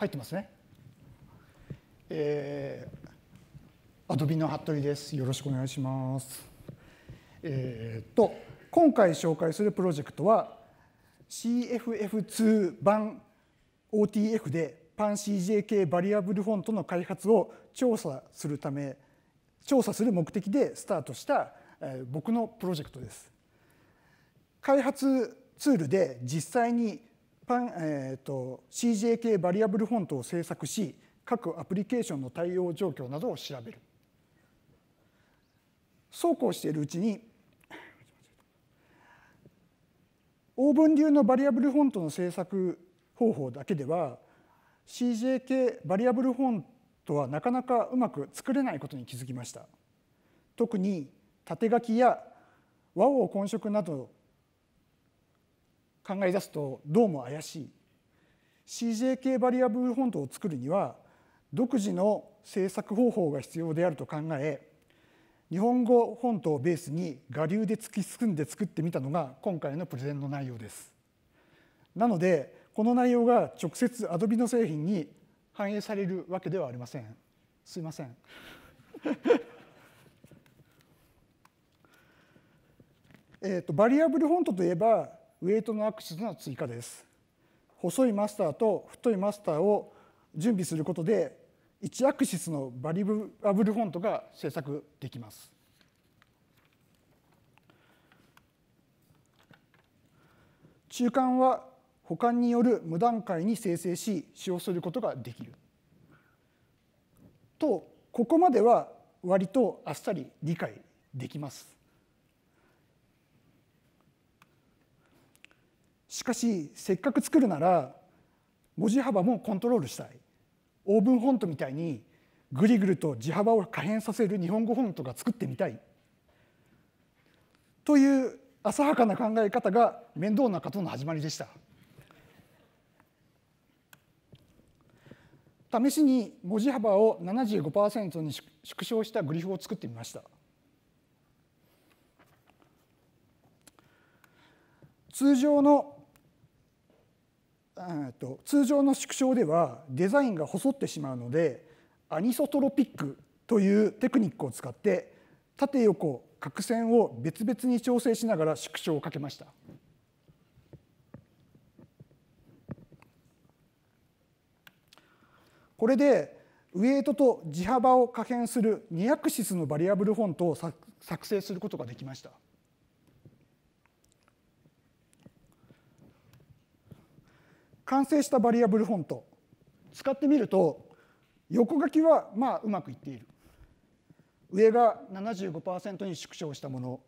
入ってますね。えー、アドビの服部です。よろしくお願いします。えー、っと今回紹介するプロジェクトは CFF2 版 OTF で PanCJK バリアブルフォントの開発を調査するため調査する目的でスタートした、えー、僕のプロジェクトです。開発ツールで実際にン、えーと、CJK バリアブルフォントを制作し各アプリケーションの対応状況などを調べるそうこうしているうちにオーブン流のバリアブルフォントの制作方法だけでは CJK バリアブルフォントはなかなかうまく作れないことに気づきました特に縦書きや和を混色など考え出すとどうも怪しい CJK バリアブルフォントを作るには独自の制作方法が必要であると考え日本語フォントをベースに我流で突き進んで作ってみたのが今回のプレゼンの内容です。なのでこの内容が直接 Adobe の製品に反映されるわけではありません。すいません。えと、とバリアブルフォントといえばウエイトのアクシスの追加です細いマスターと太いマスターを準備することで1アクシスのバリアブルフォントが制作できます中間は保管による無段階に生成し使用することができるとここまでは割とあっさり理解できますしかしせっかく作るなら文字幅もコントロールしたいオーブンフォントみたいにぐりぐりと字幅を可変させる日本語フォントが作ってみたいという浅はかな考え方が面倒なことの始まりでした試しに文字幅を75%に縮小したグリフを作ってみました通常のと通常の縮小ではデザインが細ってしまうのでアニソトロピックというテクニックを使って縦横角線を別々に調整しながら縮小をかけました。これでウエイトと地幅を可変する2アクシスのバリアブルフォントを作成することができました。完成したバリアブルフォント使ってみると横書きはまあうまくいっている上が75%に縮小したもの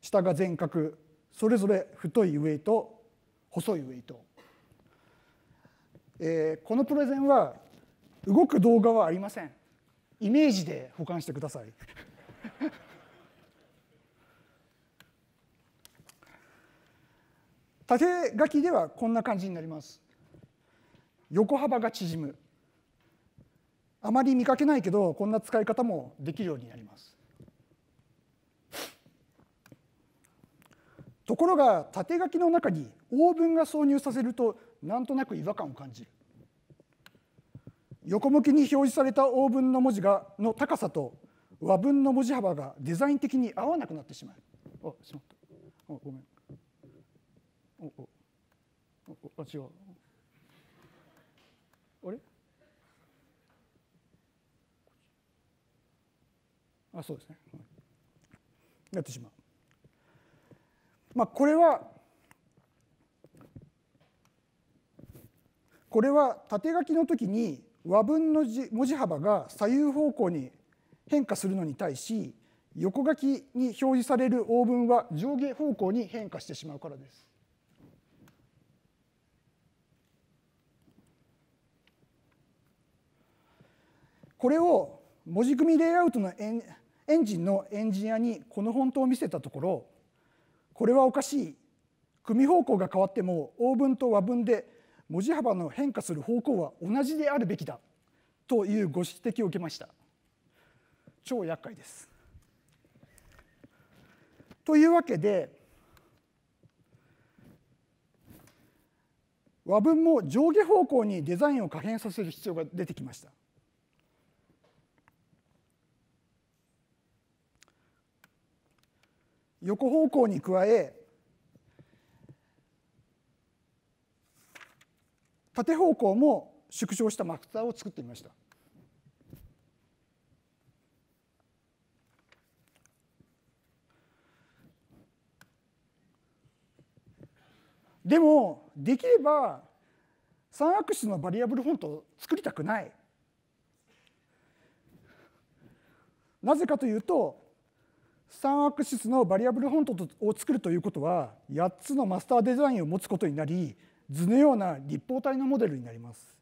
下が全角それぞれ太いウェイト細いウェイト、えー、このプレゼンは動く動画はありませんイメージで保管してください 縦書きではこんな感じになります横幅が縮むあまり見かけないけどこんな使い方もできるようになりますところが縦書きの中にオーブンが挿入させるとなんとなく違和感を感じる横向きに表示されたオーブンの文字がの高さと和文の文字幅がデザイン的に合わなくなってしまうあしまったあごめんおおおあ違うあそうですね、やってしまう。まあ、これはこれは縦書きの時に和文の文字幅が左右方向に変化するのに対し横書きに表示される応文は上下方向に変化してしまうからです。これを文字組みレイアウトのエンジンのエンジニアにこの本当を見せたところこれはおかしい組方向が変わっても応ンと和文で文字幅の変化する方向は同じであるべきだというご指摘を受けました超厄介ですというわけで和文も上下方向にデザインを可変させる必要が出てきました横方向に加え縦方向も縮小したマクターを作ってみました。でもできれば三アクシスのバリアブルフォントを作りたくない。なぜかというと3アクシスのバリアブルフォントを作るということは8つのマスターデザインを持つことになり図のような立方体のモデルになります。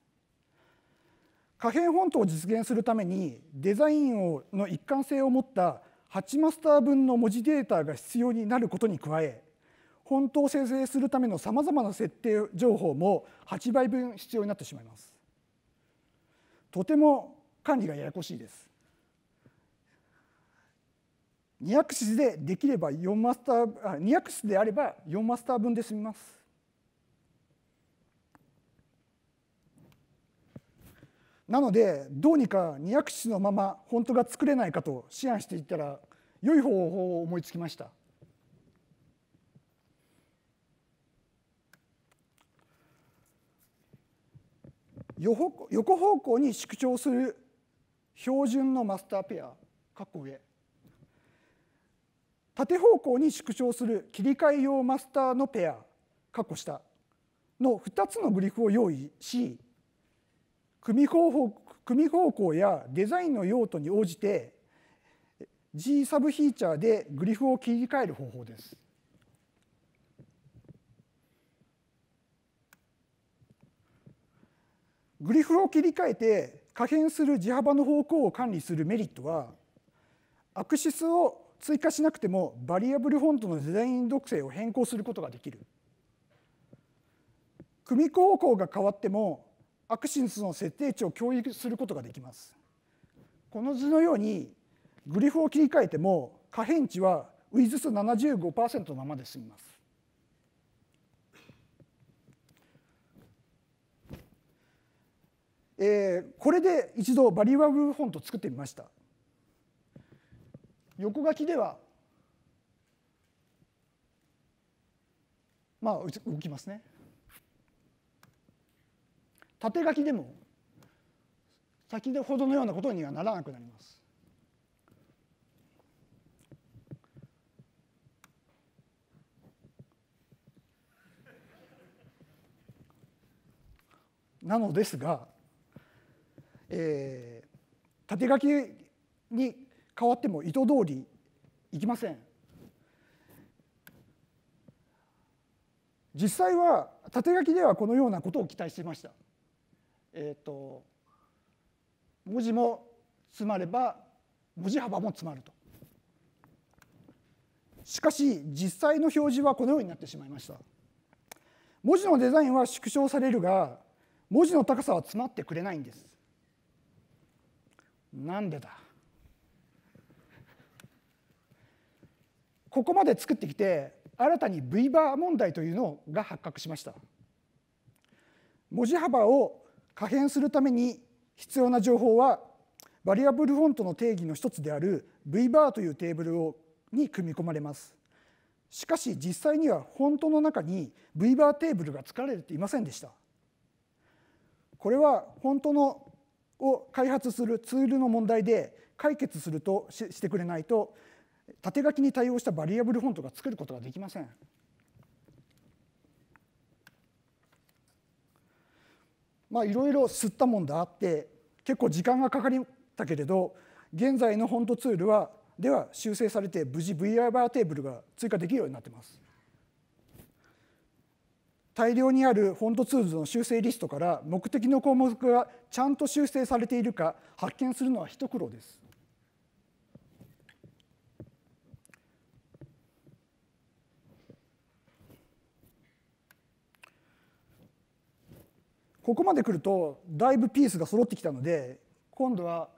可変フォントを実現するためにデザインをの一貫性を持った8マスター分の文字データが必要になることに加えフォントを生成するためのさまざまな設定情報も8倍分必要になってしまいます。とても管理がややこしいです。200室でできれば4マスター200室であれば4マスター分で済みます。なのでどうにか200室のまま本当が作れないかと思案していったら良い方法を思いつきました。横方向に縮小する標準のマスターペア括弧上縦方向に縮小する切り替え用マスターのペア括弧下の2つのグリフを用意し組方法組方向やデザインの用途に応じて G サブフィーチャーでグリフを切り替える方法です。グリフを切り替えて可変する地幅の方向を管理するメリットはアクシスを追加しなくてもバリアブルフォントのデザイン属性を変更することができる組み方向が変わってもアクシスの設定値を共有することができますこの図のようにグリフを切り替えても可変値はウ WIS 75%のままで済みますえー、これで一度バリアブルフォントを作ってみました横書きではまあ動きますね。縦書きでも先ほどのようなことにはならなくなります。なのですが、えー、縦書きに変わっても意図通りいきません実際は縦書きではこのようなことを期待していましたえっ、ー、と文字も詰まれば文字幅も詰まるとしかし実際の表示はこのようになってしまいました文字のデザインは縮小されるが文字の高さは詰まってくれないんですなんでだここまで作ってきて新たに V バー問題というのが発覚しました文字幅を可変するために必要な情報はバリアブルフォントの定義の一つである V バーというテーブルをに組み込まれますしかし実際にはフォントの中に V バーテーブルが作られていませんでしたこれはフォントのを開発するツールの問題で解決するとしてくれないと縦書きに対応したバリアブルフォントが作ることができません。まあいろいろ吸ったもんだあって結構時間がかかりたけれど現在のフォントツールはでは修正されて無事 VR バーテーブルが追加できるようになっています。大量にあるフォントツールの修正リストから目的の項目がちゃんと修正されているか発見するのは一苦労です。ここまで来るとだいぶピースが揃ってきたので今度は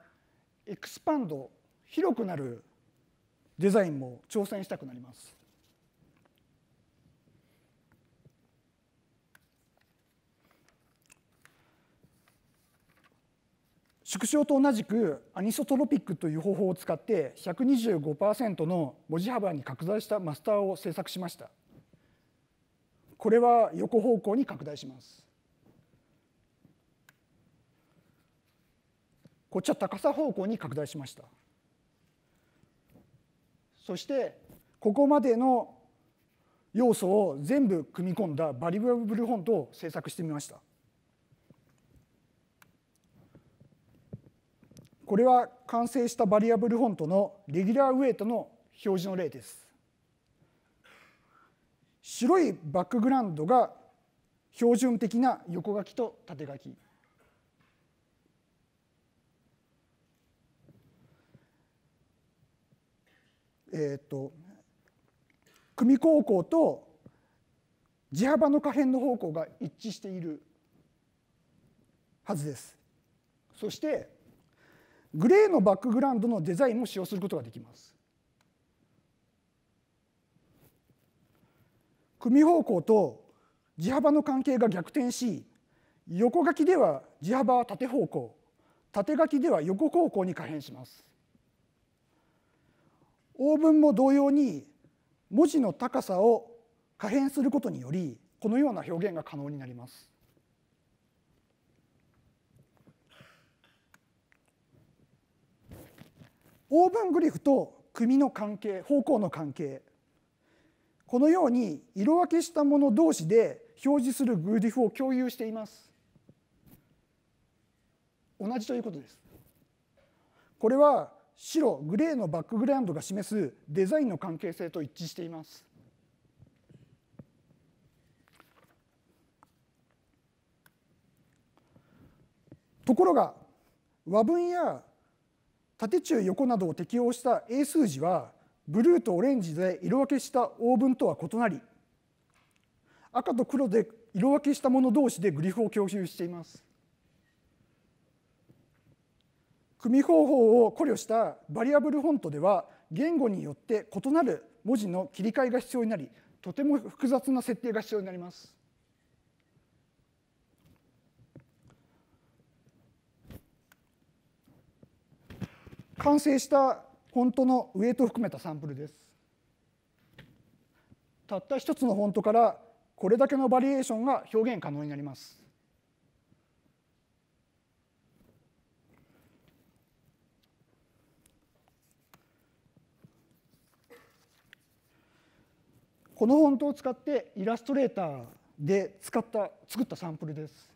エクスパンド広くなるデザインも挑戦したくなります。縮小と同じくアニソトロピックという方法を使って125%の文字幅に拡大したマスターを制作しましたこれは横方向に拡大しますこっちは高さ方向に拡大しましたそしてここまでの要素を全部組み込んだバリュアブルフォントを制作してみましたこれは完成したバリアブルフォントのレギュラーウェイトの表示の例です白いバックグラウンドが標準的な横書きと縦書きえっ、ー、と組美高校と地幅の可変の方向が一致しているはずです。そしてグレーのバックグラウンドのデザインも使用することができます。組方向と地幅の関係が逆転し横書きでは地幅は縦方向縦書きでは横方向に可変します。ブンも同様に文字の高さを可変することによりこのような表現が可能になります。オーブングリフと組の関係方向の関係このように色分けしたもの同士で表示するグリフを共有しています同じということですこれは白グレーのバックグラウンドが示すデザインの関係性と一致しています。ところが和文や縦中横などを適用した英数字はブルーとオレンジで色分けした応文とは異なり赤と黒で色分けしたもの同士でグリフを共有しています。組み方法を考慮したバリアブルフォントでは言語によって異なる文字の切り替えが必要になりとても複雑な設定が必要になります。完成したフォントのウエイトを含めたサンプルです。たった一つのフォントからこれだけのバリエーションが表現可能になります。このフォントを使ってイラストレーターで使った作ったサンプルです。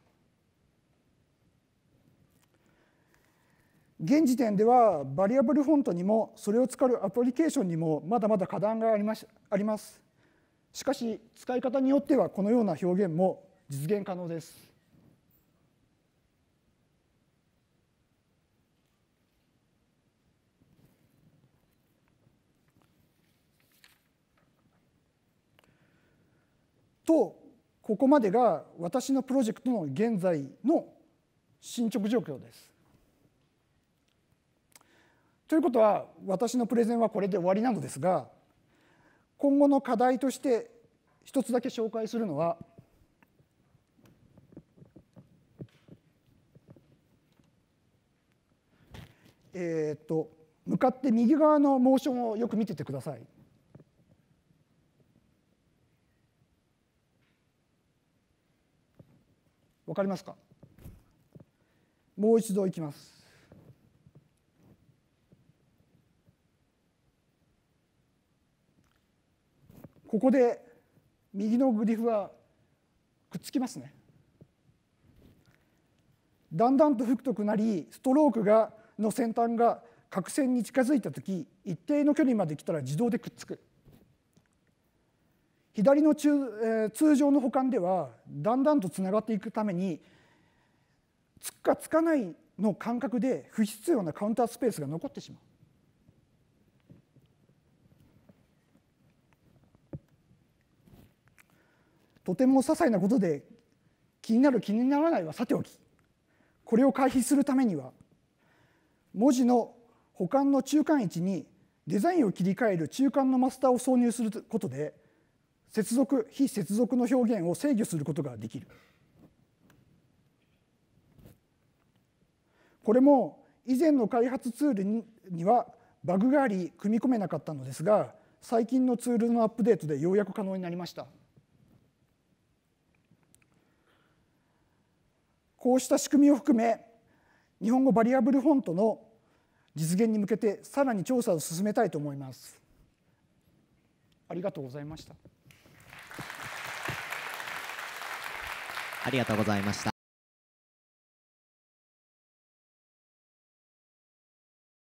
現時点ではバリアブルフォントにもそれを使うアプリケーションにもまだまだ課題がありますありますしかし使い方によってはこのような表現も実現可能ですとここまでが私のプロジェクトの現在の進捗状況です。ということは私のプレゼンはこれで終わりなのですが今後の課題として一つだけ紹介するのはえっと向かって右側のモーションをよく見ててください。分かりますかもう一度いきます。ここで右のグリフはくっつきますね。だんだんと太くなりストロークがの先端が角線に近づいた時一定の距離まで来たら自動でくっつく。左の中、え通常の保管ではだんだんとつながっていくためにつくかつかないの感覚で不必要なカウンタースペースが残ってしまう。とても些細なことで気になる気にならないはさておきこれを回避するためには文字の保管の中間位置にデザインを切り替える中間のマスターを挿入することで接続非接続の表現を制御することができるこれも以前の開発ツールにはバグがあり組み込めなかったのですが最近のツールのアップデートでようやく可能になりましたこうした仕組みを含め日本語バリアブルフォントの実現に向けてさらに調査を進めたいと思います。ありがとうございました。ありがとうございました。